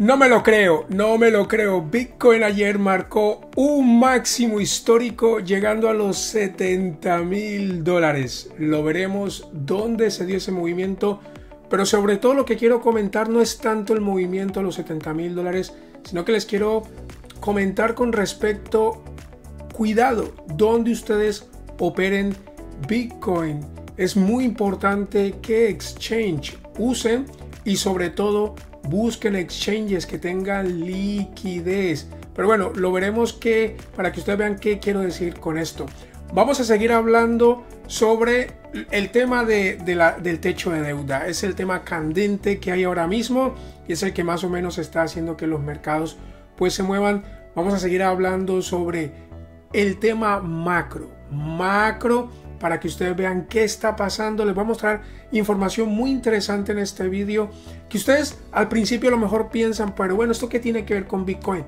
No me lo creo, no me lo creo. Bitcoin ayer marcó un máximo histórico llegando a los 70 mil dólares. Lo veremos dónde se dio ese movimiento. Pero sobre todo lo que quiero comentar no es tanto el movimiento a los 70 mil dólares, sino que les quiero comentar con respecto, cuidado, donde ustedes operen Bitcoin. Es muy importante que exchange usen y sobre todo Busquen exchanges que tengan liquidez. Pero bueno, lo veremos que para que ustedes vean qué quiero decir con esto. Vamos a seguir hablando sobre el tema de, del techo de deuda. Es el tema candente que hay ahora mismo y es el que más o menos está haciendo que los mercados pues se muevan. Vamos a seguir hablando sobre el tema macro. Macro para que ustedes vean qué está pasando. Les voy a mostrar información muy interesante en este vídeo que ustedes al principio a lo mejor piensan, pero bueno, ¿esto qué tiene que ver con Bitcoin?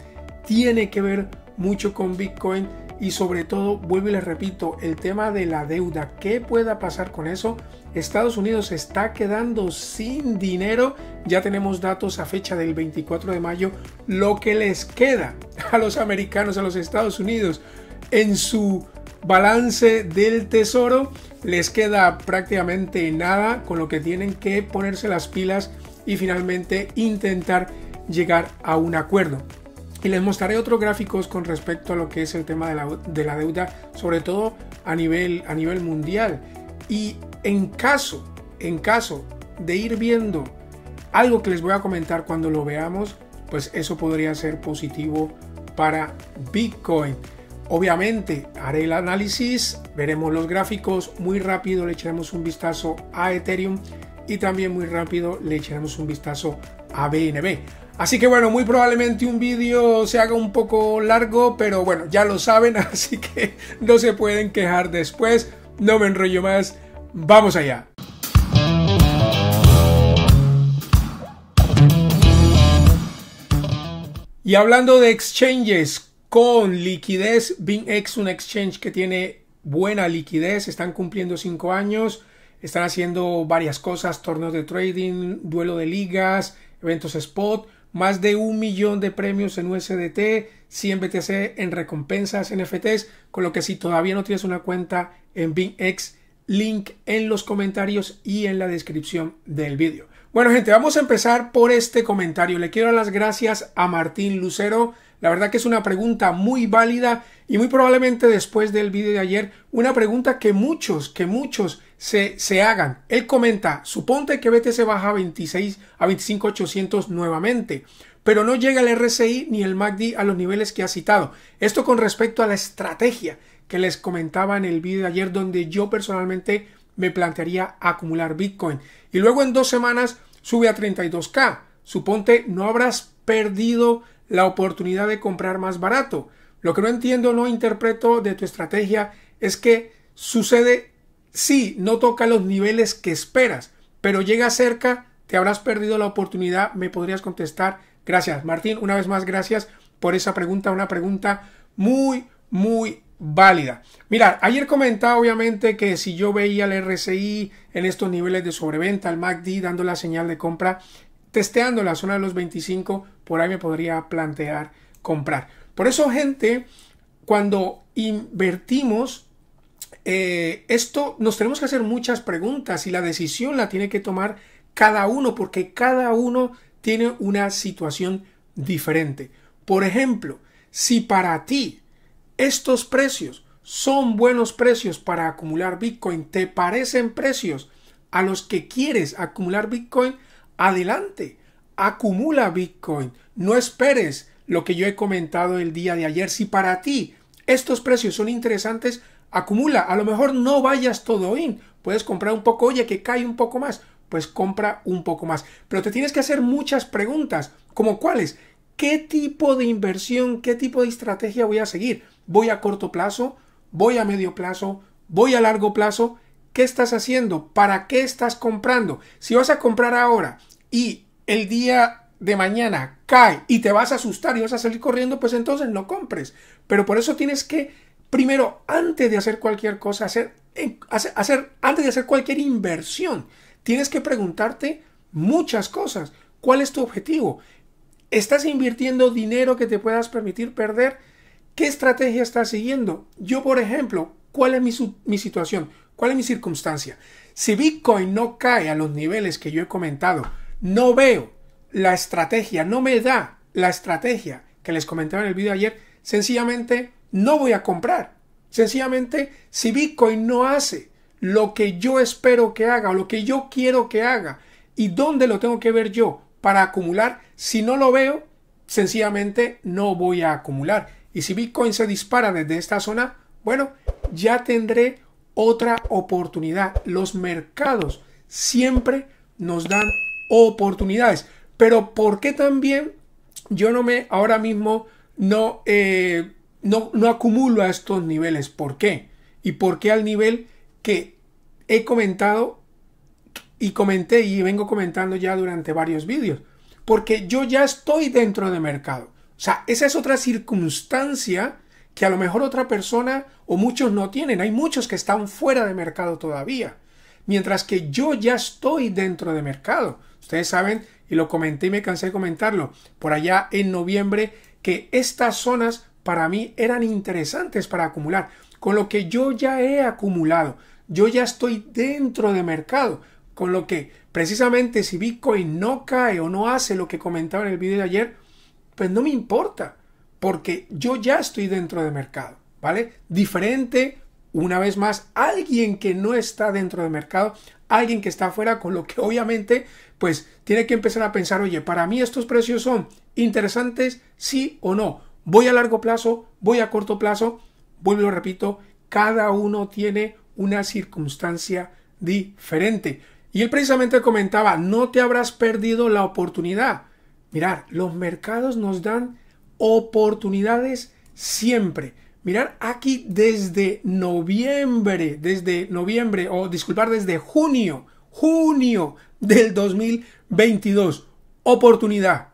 Tiene que ver mucho con Bitcoin y sobre todo, vuelvo y les repito, el tema de la deuda, ¿qué pueda pasar con eso? Estados Unidos está quedando sin dinero, ya tenemos datos a fecha del 24 de mayo, lo que les queda a los americanos, a los Estados Unidos, en su balance del tesoro. Les queda prácticamente nada, con lo que tienen que ponerse las pilas y finalmente intentar llegar a un acuerdo. Y les mostraré otros gráficos con respecto a lo que es el tema de la, deuda, sobre todo a nivel, a nivel mundial. Y en caso, en caso de ir viendo algo que les voy a comentar cuando lo veamos, pues eso podría ser positivo para Bitcoin. Obviamente haré el análisis, veremos los gráficos, muy rápido le echaremos un vistazo a Ethereum y también muy rápido le echaremos un vistazo a BNB. Así que bueno, muy probablemente un vídeo se haga un poco largo, pero bueno, ya lo saben, así que no se pueden quejar después. No me enrollo más, vamos allá. Y hablando de exchanges, con liquidez. es un exchange que tiene buena liquidez, están cumpliendo 5 años, están haciendo varias cosas, torneos de trading, duelo de ligas, eventos spot, más de un millón de premios en USDT, 100 BTC en recompensas, NFTs, con lo que si todavía no tienes una cuenta en BINX, link en los comentarios y en la descripción del vídeo. Bueno, gente, vamos a empezar por este comentario. Le quiero dar las gracias a Martín Lucero. La verdad que es una pregunta muy válida y muy probablemente después del vídeo de ayer, una pregunta que muchos, que muchos se, se hagan. Él comenta, suponte que BTC baja a 26 a 25,800 nuevamente, pero no llega el RSI ni el MACD a los niveles que ha citado. Esto con respecto a la estrategia que les comentaba en el vídeo de ayer donde yo personalmente me plantearía acumular Bitcoin y luego en dos semanas sube a 32K. Suponte no habrás perdido la oportunidad de comprar más barato. Lo que no entiendo, no interpreto de tu estrategia es que sucede, sí, no toca los niveles que esperas, pero llega cerca, te habrás perdido la oportunidad, me podrías contestar. Gracias, Martín, una vez más, gracias por esa pregunta, una pregunta muy, muy válida. Mira, ayer comentaba obviamente que si yo veía el RSI en estos niveles de sobreventa, el MACD dando la señal de compra, testeando la zona de los 25, por ahí me podría plantear comprar. Por eso, gente, cuando invertimos, eh, esto nos tenemos que hacer muchas preguntas y la decisión la tiene que tomar cada uno porque cada uno tiene una situación diferente. Por ejemplo, si para ti estos precios son buenos precios para acumular Bitcoin, te parecen precios a los que quieres acumular Bitcoin, adelante, acumula Bitcoin, no esperes lo que yo he comentado el día de ayer. Si para ti estos precios son interesantes, acumula, a lo mejor no vayas todo in, puedes comprar un poco, oye, que cae un poco más, pues compra un poco más. Pero te tienes que hacer muchas preguntas, como cuáles, ¿qué tipo de inversión, qué tipo de estrategia voy a seguir? voy a corto plazo, voy a medio plazo, voy a largo plazo. ¿Qué estás haciendo? ¿Para qué estás comprando? Si vas a comprar ahora y el día de mañana cae y te vas a asustar y vas a salir corriendo, pues entonces no compres. Pero por eso tienes que, primero, antes de hacer cualquier cosa, hacer, eh, hacer, antes de hacer cualquier inversión, tienes que preguntarte muchas cosas. ¿Cuál es tu objetivo? ¿Estás invirtiendo dinero que te puedas permitir perder? ¿Qué estrategia está siguiendo? Yo, por ejemplo, ¿cuál es mi, situación? ¿Cuál es mi circunstancia? Si Bitcoin no cae a los niveles que yo he comentado, no veo la estrategia, no me da la estrategia que les comentaba en el video ayer, sencillamente no voy a comprar. Sencillamente, si Bitcoin no hace lo que yo espero que haga o lo que yo quiero que haga y dónde lo tengo que ver yo para acumular, si no lo veo, sencillamente no voy a acumular y si Bitcoin se dispara desde esta zona, bueno, ya tendré otra oportunidad. Los mercados siempre nos dan oportunidades. Pero ¿por qué también yo no me ahora mismo no, eh, no, no acumulo a estos niveles? ¿Por qué? ¿Y por qué al nivel que he comentado y comenté y vengo comentando ya durante varios vídeos? Porque yo ya estoy dentro de mercado. O sea, esa es otra circunstancia que a lo mejor otra persona o muchos no tienen. Hay muchos que están fuera de mercado todavía. Mientras que yo ya estoy dentro de mercado. Ustedes saben, y lo comenté y me cansé de comentarlo, por allá en noviembre, que estas zonas para mí eran interesantes para acumular. Con lo que yo ya he acumulado. Yo ya estoy dentro de mercado. Con lo que precisamente si Bitcoin no cae o no hace lo que comentaba en el video de ayer, pues no me importa, porque yo ya estoy dentro de mercado, ¿vale? Diferente, una vez más, alguien que no está dentro de mercado, alguien que está afuera, con lo que obviamente, pues tiene que empezar a pensar, oye, para mí estos precios son interesantes, sí o no. Voy a largo plazo, voy a corto plazo, vuelvo y repito, cada uno tiene una circunstancia diferente. Y él precisamente comentaba, no te habrás perdido la oportunidad. Mirar, los mercados nos dan oportunidades siempre. Mirar aquí desde noviembre, desde noviembre, o disculpar, desde junio, junio del 2022. Oportunidad,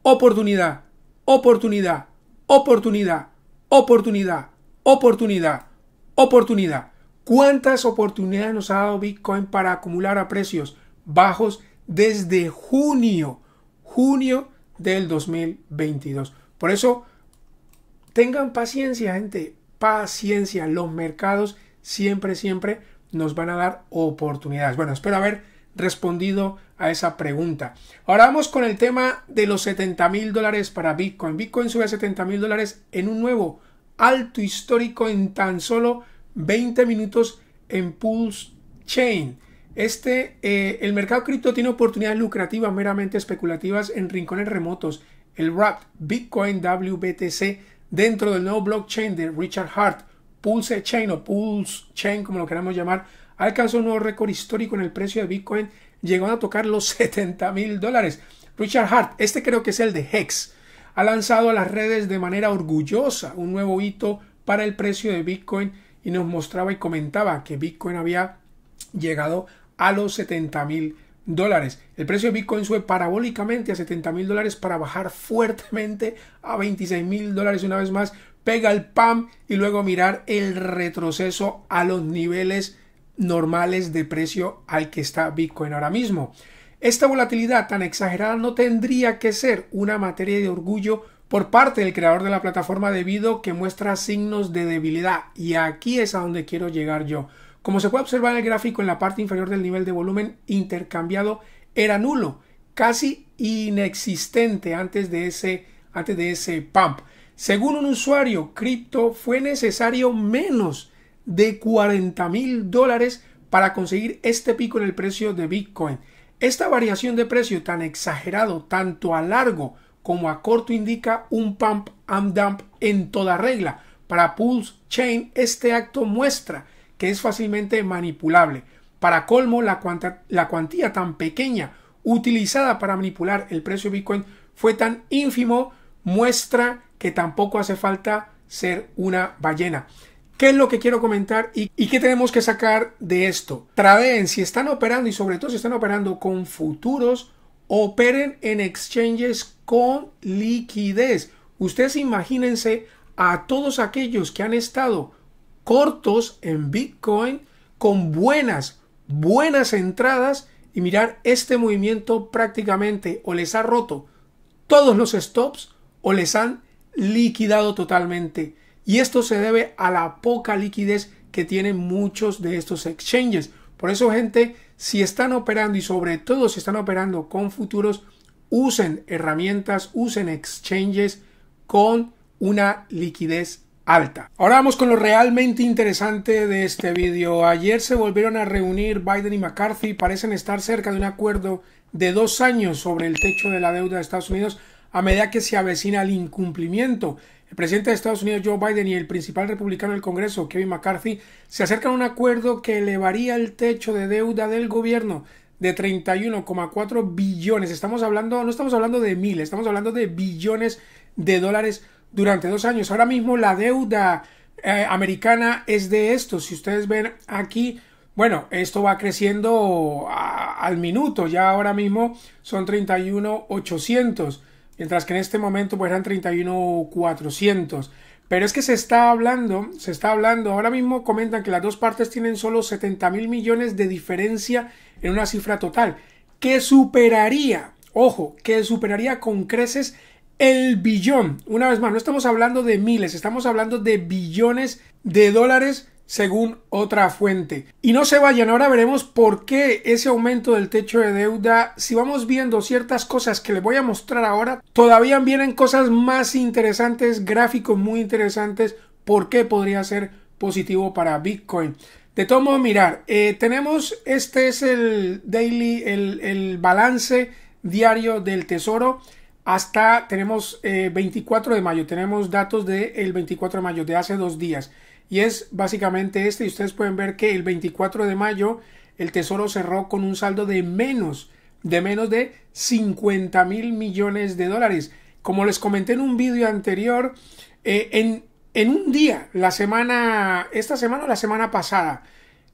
oportunidad, oportunidad, oportunidad, oportunidad, oportunidad, oportunidad. ¿Cuántas oportunidades nos ha dado Bitcoin para acumular a precios bajos desde junio? junio del 2022. Por eso, tengan paciencia, gente. Paciencia. Los mercados siempre, siempre nos van a dar oportunidades. Bueno, espero haber respondido a esa pregunta. Ahora vamos con el tema de los 70 mil dólares para Bitcoin. Bitcoin sube a 70 mil dólares en un nuevo alto histórico en tan solo 20 minutos en Pulse Chain. Este, eh, el mercado cripto tiene oportunidades lucrativas meramente especulativas en rincones remotos. El Wrapped Bitcoin WBTC dentro del nuevo blockchain de Richard Hart, Pulse Chain o Pulse Chain, como lo queramos llamar, alcanzó un nuevo récord histórico en el precio de Bitcoin, llegando a tocar los 70 mil dólares. Richard Hart, este creo que es el de Hex, ha lanzado a las redes de manera orgullosa un nuevo hito para el precio de Bitcoin y nos mostraba y comentaba que Bitcoin había llegado a los 70 mil dólares. El precio de Bitcoin sube parabólicamente a 70 mil dólares para bajar fuertemente a 26 mil dólares una vez más. Pega el PAM y luego mirar el retroceso a los niveles normales de precio al que está Bitcoin ahora mismo. Esta volatilidad tan exagerada no tendría que ser una materia de orgullo por parte del creador de la plataforma debido que muestra signos de debilidad. Y aquí es a donde quiero llegar yo. Como se puede observar en el gráfico, en la parte inferior del nivel de volumen intercambiado era nulo, casi inexistente antes de ese, de ese pump. Según un usuario cripto, fue necesario menos de 40 mil dólares para conseguir este pico en el precio de Bitcoin. Esta variación de precio tan exagerado tanto a largo como a corto indica un pump and dump en toda regla. Para Pulse Chain este acto muestra que es fácilmente manipulable. Para colmo, la, la cuantía tan pequeña utilizada para manipular el precio de Bitcoin fue tan ínfimo, muestra que tampoco hace falta ser una ballena. ¿Qué es lo que quiero comentar y, qué tenemos que sacar de esto? Traden, si están operando y sobre todo si están operando con futuros, operen en exchanges con liquidez. Ustedes imagínense a todos aquellos que han estado cortos en Bitcoin con buenas, buenas entradas y mirar este movimiento prácticamente o les ha roto todos los stops o les han liquidado totalmente. Y esto se debe a la poca liquidez que tienen muchos de estos exchanges. Por eso, gente, si están operando y sobre todo si están operando con futuros, usen herramientas, usen exchanges con una liquidez alta. Ahora vamos con lo realmente interesante de este vídeo. Ayer se volvieron a reunir Biden y McCarthy. Parecen estar cerca de un acuerdo de dos años sobre el techo de la deuda de Estados Unidos a medida que se avecina el incumplimiento. El presidente de Estados Unidos, Joe Biden, y el principal republicano del Congreso, Kevin McCarthy, se acercan a un acuerdo que elevaría el techo de deuda del gobierno de 31,4 billones. Estamos hablando, no estamos hablando de mil, estamos hablando de billones de dólares durante dos años. Ahora mismo la deuda eh, americana es de esto. Si ustedes ven aquí, bueno, esto va creciendo al minuto. Ya ahora mismo son 31,800, mientras que en este momento pues eran 31,400. Pero es que se está hablando, se está hablando, ahora mismo comentan que las dos partes tienen solo 70 mil millones de diferencia en una cifra total, que superaría, ojo, que superaría con creces el billón. Una vez más, no estamos hablando de miles, estamos hablando de billones de dólares según otra fuente. Y no se vayan, ahora veremos por qué ese aumento del techo de deuda, si vamos viendo ciertas cosas que les voy a mostrar ahora, todavía vienen cosas más interesantes, gráficos muy interesantes, por qué podría ser positivo para Bitcoin. De todo modo, mirar, eh, tenemos, este es el daily, el balance diario del tesoro hasta tenemos 24 eh, de mayo, tenemos datos del 24 de mayo de hace dos días y es básicamente este y ustedes pueden ver que el 24 de mayo el tesoro cerró con un saldo de menos de menos de 50 mil millones de dólares. Como les comenté en un vídeo anterior, eh, en, en un día, la semana, esta semana o la semana pasada,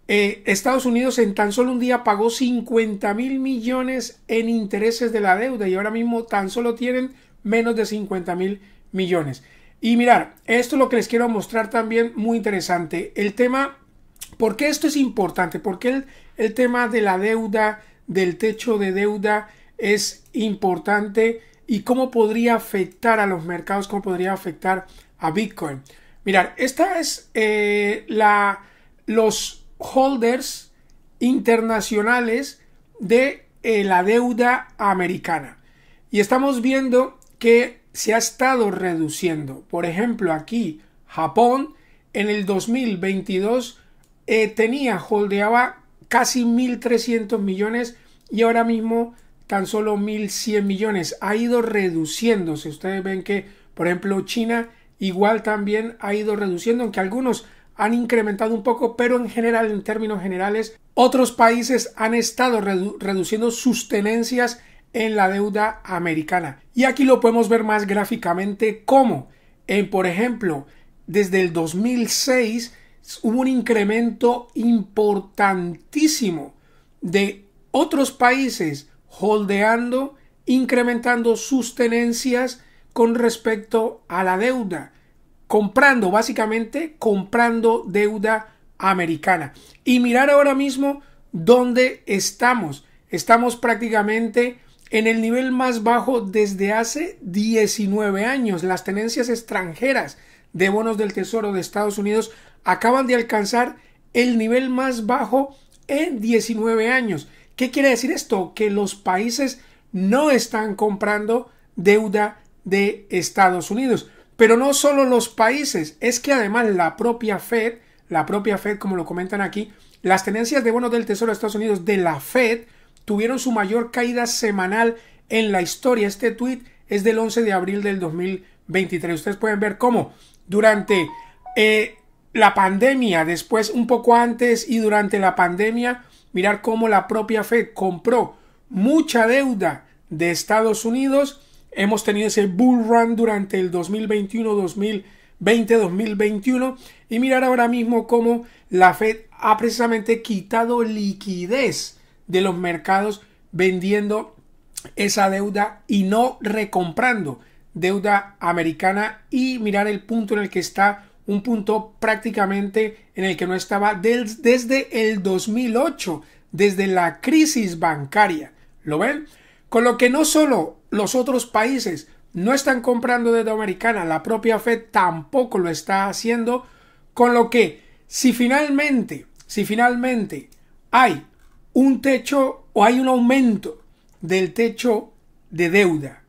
eh, Estados Unidos en tan solo un día pagó 50 mil millones en intereses de la deuda y ahora mismo tan solo tienen menos de 50 mil millones. Y mirar, esto es lo que les quiero mostrar también muy interesante. El tema, ¿por qué esto es importante? Porque el, el tema de la deuda, del techo de deuda es importante y cómo podría afectar a los mercados, cómo podría afectar a Bitcoin? Mirar, esta es eh, la, los holders internacionales de eh, la deuda americana. Y estamos viendo que se ha estado reduciendo. Por ejemplo, aquí Japón en el 2022 eh, tenía, holdeaba casi 1.300 millones y ahora mismo tan solo 1.100 millones. Ha ido reduciéndose. Ustedes ven que, por ejemplo, China igual también ha ido reduciendo, aunque algunos han incrementado un poco, pero en general, en términos generales, otros países han estado reduciendo sus tenencias en la deuda americana. Y aquí lo podemos ver más gráficamente como, en, por ejemplo, desde el 2006 hubo un incremento importantísimo de otros países holdeando, incrementando sus tenencias con respecto a la deuda comprando, básicamente comprando deuda americana. Y mirar ahora mismo dónde estamos. Estamos prácticamente en el nivel más bajo desde hace 19 años. Las tenencias extranjeras de bonos del Tesoro de Estados Unidos acaban de alcanzar el nivel más bajo en 19 años. ¿Qué quiere decir esto? Que los países no están comprando deuda de Estados Unidos. Pero no solo los países, es que además la propia Fed, la propia Fed, como lo comentan aquí, las tenencias de bonos del Tesoro de Estados Unidos de la Fed tuvieron su mayor caída semanal en la historia. Este tweet es del 11 de abril del 2023. Ustedes pueden ver cómo durante eh, la pandemia, después un poco antes y durante la pandemia, mirar cómo la propia Fed compró mucha deuda de Estados Unidos hemos tenido ese bull run durante el 2021, 2020, 2021 y mirar ahora mismo cómo la Fed ha precisamente quitado liquidez de los mercados vendiendo esa deuda y no recomprando deuda americana y mirar el punto en el que está un punto prácticamente en el que no estaba desde el 2008 desde la crisis bancaria ¿lo ven? con lo que no solo los otros países no están comprando deuda americana, la propia Fed tampoco lo está haciendo, con lo que si finalmente, si finalmente hay un techo o hay un aumento del techo de deuda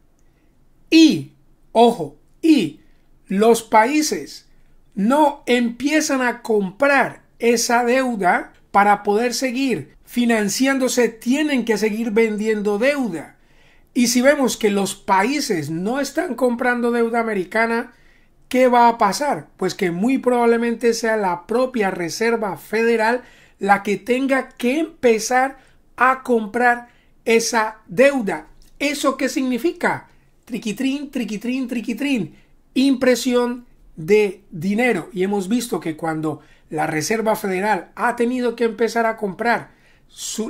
y, ojo, y los países no empiezan a comprar esa deuda para poder seguir financiándose, tienen que seguir vendiendo deuda y si vemos que los países no están comprando deuda americana, ¿qué va a pasar? Pues que muy probablemente sea la propia Reserva Federal la que tenga que empezar a comprar esa deuda. ¿Eso qué significa? Triquitrín, triquitrín, triquitrín. Impresión de dinero. Y hemos visto que cuando la Reserva Federal ha tenido que empezar a comprar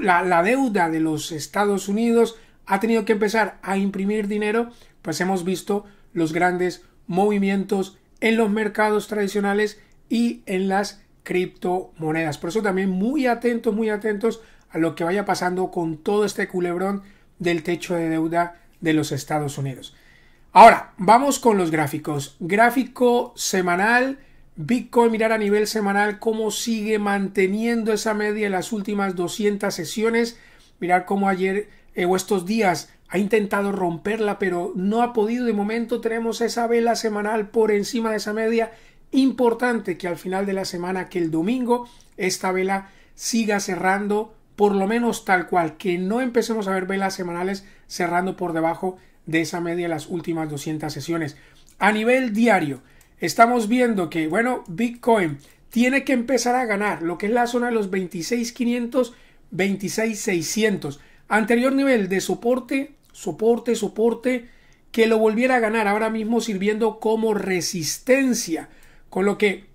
la deuda de los Estados Unidos, ha tenido que empezar a imprimir dinero, pues hemos visto los grandes movimientos en los mercados tradicionales y en las criptomonedas. Por eso también muy atentos, muy atentos a lo que vaya pasando con todo este culebrón del techo de deuda de los Estados Unidos. Ahora, vamos con los gráficos. Gráfico semanal. Bitcoin mirar a nivel semanal cómo sigue manteniendo esa media en las últimas 200 sesiones. Mirar cómo ayer eh, o estos días ha intentado romperla, pero no ha podido. De momento tenemos esa vela semanal por encima de esa media. Importante que al final de la semana, que el domingo, esta vela siga cerrando por lo menos tal cual, que no empecemos a ver velas semanales cerrando por debajo de esa media las últimas 200 sesiones. A nivel diario, estamos viendo que, bueno, Bitcoin tiene que empezar a ganar lo que es la zona de los 26.500, 26.600. Anterior nivel de soporte, soporte, soporte, que lo volviera a ganar ahora mismo sirviendo como resistencia. Con lo que,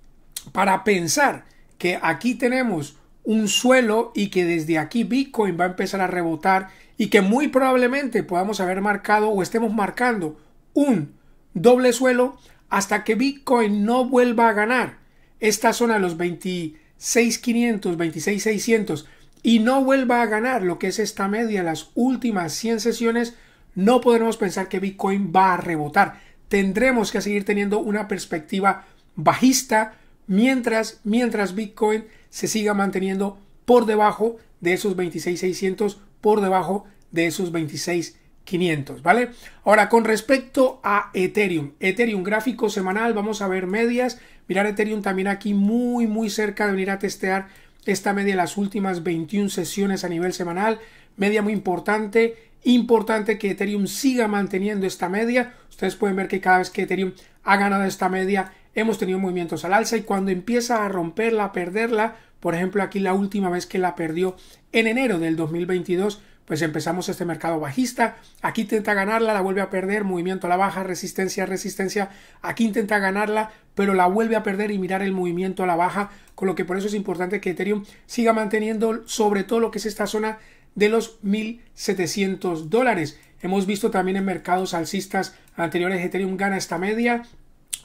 para pensar que aquí tenemos un suelo y que desde aquí Bitcoin va a empezar a rebotar y que muy probablemente podamos haber marcado o estemos marcando un doble suelo hasta que Bitcoin no vuelva a ganar esta zona de los 26.500, 26.600 y no vuelva a ganar lo que es esta media, las últimas 100 sesiones, no podremos pensar que Bitcoin va a rebotar. Tendremos que seguir teniendo una perspectiva bajista mientras, mientras Bitcoin se siga manteniendo por debajo de esos 26,600, por debajo de esos 26,500, ¿vale? Ahora, con respecto a Ethereum, Ethereum gráfico semanal, vamos a ver medias, mirar Ethereum también aquí muy, muy cerca de venir a testear esta media de las últimas 21 sesiones a nivel semanal, media muy importante, importante que Ethereum siga manteniendo esta media, ustedes pueden ver que cada vez que Ethereum ha ganado esta media hemos tenido movimientos al alza y cuando empieza a romperla, a perderla, por ejemplo aquí la última vez que la perdió en enero del 2022 pues empezamos este mercado bajista. Aquí intenta ganarla, la vuelve a perder, movimiento a la baja, resistencia, resistencia. Aquí intenta ganarla, pero la vuelve a perder y mirar el movimiento a la baja, con lo que por eso es importante que Ethereum siga manteniendo sobre todo lo que es esta zona de los 1.700 dólares. Hemos visto también en mercados alcistas anteriores Ethereum gana esta media.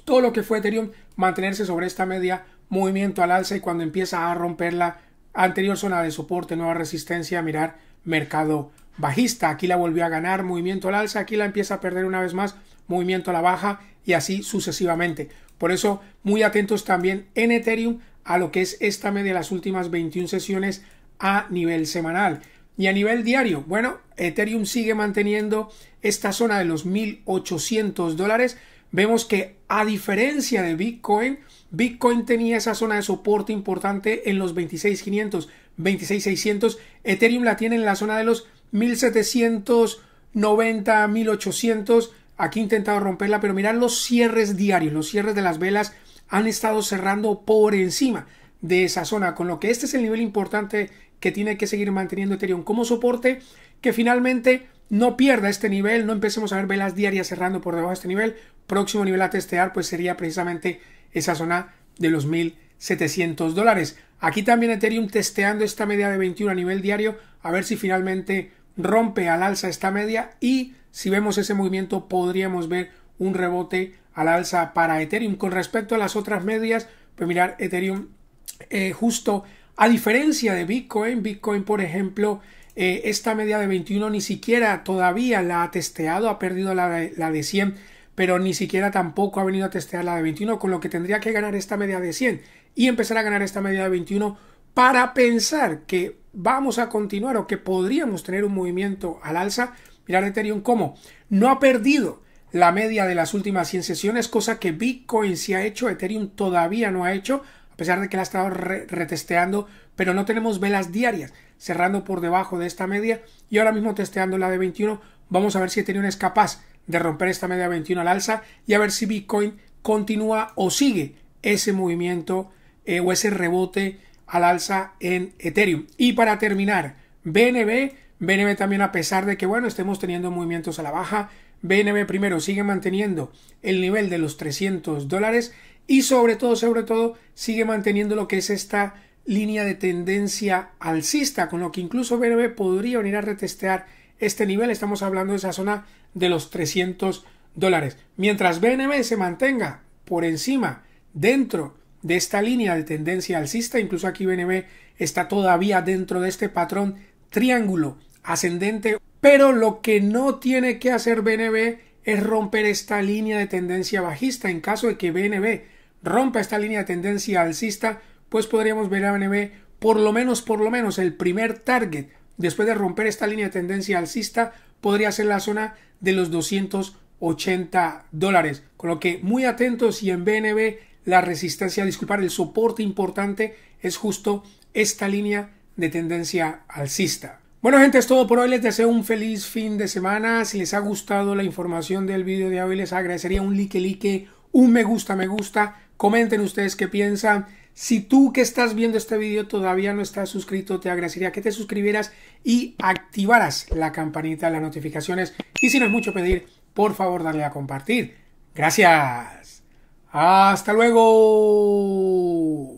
Todo lo que fue Ethereum mantenerse sobre esta media, movimiento al alza y cuando empieza a romper la anterior zona de soporte, nueva resistencia, mirar mercado bajista. Aquí la volvió a ganar, movimiento al alza, aquí la empieza a perder una vez más, movimiento a la baja y así sucesivamente. Por eso, muy atentos también en Ethereum a lo que es esta media de las últimas 21 sesiones a nivel semanal. Y a nivel diario, bueno, Ethereum sigue manteniendo esta zona de los 1800 dólares. Vemos que a diferencia de Bitcoin, Bitcoin tenía esa zona de soporte importante en los 26500 26600. Ethereum la tiene en la zona de los 1790, 1800. Aquí he intentado romperla, pero mirad los cierres diarios, los cierres de las velas han estado cerrando por encima de esa zona, con lo que este es el nivel importante que tiene que seguir manteniendo Ethereum como soporte, que finalmente no pierda este nivel, no empecemos a ver velas diarias cerrando por debajo de este nivel. Próximo nivel a testear pues sería precisamente esa zona de los 1700 dólares. Aquí también Ethereum testeando esta media de 21 a nivel diario, a ver si finalmente rompe al alza esta media y si vemos ese movimiento podríamos ver un rebote al alza para Ethereum. Con respecto a las otras medias, pues mirar Ethereum eh, justo a diferencia de Bitcoin, Bitcoin por ejemplo, eh, esta media de 21 ni siquiera todavía la ha testeado, ha perdido la la de 100, pero ni siquiera tampoco ha venido a testear la de 21, con lo que tendría que ganar esta media de 100 y empezar a ganar esta media de 21 para pensar que vamos a continuar o que podríamos tener un movimiento al alza. Mirar Ethereum como no ha perdido la media de las últimas 100 sesiones, cosa que Bitcoin sí ha hecho, Ethereum todavía no ha hecho, a pesar de que la ha estado retesteando, pero no tenemos velas diarias cerrando por debajo de esta media y ahora mismo testeando la de 21. Vamos a ver si Ethereum es capaz de romper esta media 21 al alza y a ver si Bitcoin continúa o sigue ese movimiento eh, o ese rebote al alza en Ethereum. Y para terminar, BNB, BNB también a pesar de que, bueno, estemos teniendo movimientos a la baja, BNB primero sigue manteniendo el nivel de los 300 dólares y sobre todo, sobre todo, sigue manteniendo lo que es esta línea de tendencia alcista, con lo que incluso BNB podría venir a retestear este nivel. Estamos hablando de esa zona de los 300 dólares. Mientras BNB se mantenga por encima, dentro de esta línea de tendencia alcista. Incluso aquí BNB está todavía dentro de este patrón triángulo ascendente. Pero lo que no tiene que hacer BNB es romper esta línea de tendencia bajista. En caso de que BNB rompa esta línea de tendencia alcista, pues podríamos ver a BNB por lo menos, por lo menos el primer target después de romper esta línea de tendencia alcista podría ser la zona de los 280 dólares. Con lo que muy atentos si en BNB la resistencia, disculpar, el soporte importante es justo esta línea de tendencia alcista. Bueno gente, es todo por hoy. Les deseo un feliz fin de semana. Si les ha gustado la información del video de hoy, les agradecería un like, like, un me gusta, me gusta. Comenten ustedes qué piensan. Si tú que estás viendo este video todavía no estás suscrito, te agradecería que te suscribieras y activaras la campanita de las notificaciones. Y si no es mucho pedir, por favor dale a compartir. Gracias. Hasta luego.